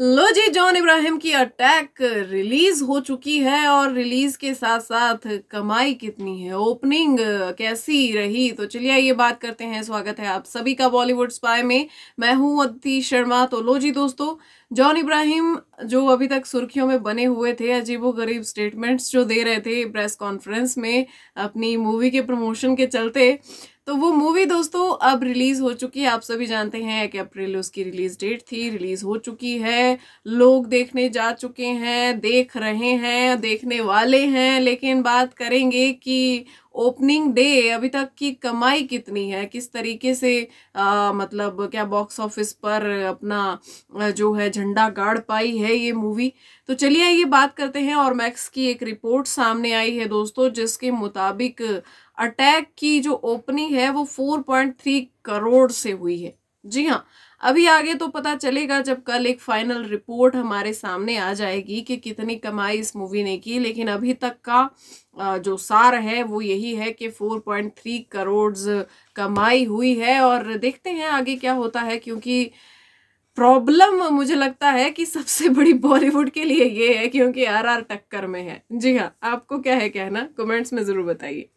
लो जी John Ibrahim की attack release हो चुकी है और रिलीज के साथ साथ कमाई कितनी है ओपनिंग कैसी रही तो चलिए ये बात करते हैं स्वागत है आप सभी का बॉलीवुड स्पाई में मैं हूं अदिति शर्मा तो लो जी दोस्तों जॉन इब्राहिम जो अभी तक सुर्खियों में बने हुए थे अजीबो गरीब स्टेटमेंट्स जो दे रहे थे प्रेस कॉन्फ्रेंस में अपनी मूवी के प्रमोशन के चलते तो वो मूवी दोस्तों अब रिलीज़ हो चुकी है आप सभी जानते हैं कि अप्रैल उसकी रिलीज़ डेट थी रिलीज़ हो चुकी है लोग देखने जा चुके हैं देख रहे हैं देखने वाले हैं लेकिन बात करेंगे कि ओपनिंग डे अभी तक की कमाई कितनी है किस तरीके से आ, मतलब क्या बॉक्स ऑफिस पर अपना जो है झंडा गाड़ पाई है ये मूवी तो चलिए ये बात करते हैं और मैक्स की एक रिपोर्ट सामने आई है दोस्तों जिसके मुताबिक अटैक की जो ओपनिंग है वो 4.3 करोड़ से हुई है जी हाँ अभी आगे तो पता चलेगा जब कल एक फाइनल रिपोर्ट हमारे सामने आ जाएगी कि कितनी कमाई इस मूवी ने की लेकिन अभी तक का जो सार है वो यही है कि 4.3 करोड़ कमाई हुई है और देखते हैं आगे क्या होता है क्योंकि प्रॉब्लम मुझे लगता है कि सबसे बड़ी बॉलीवुड के लिए ये है क्योंकि आर आर टक्कर में है जी हाँ आपको क्या है कहना कमेंट्स में ज़रूर बताइए